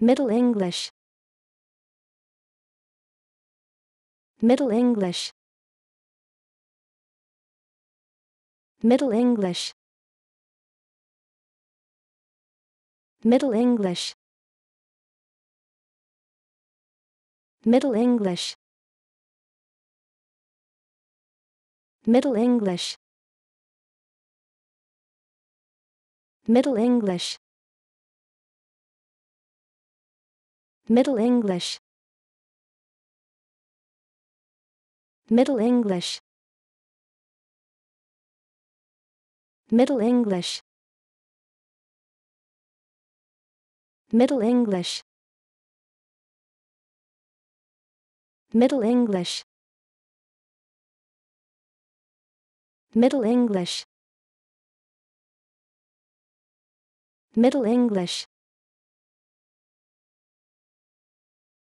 Middle English Middle English Middle English Middle English Middle English Middle English Middle English Middle English Middle English Middle English Middle English Middle English Middle English Middle English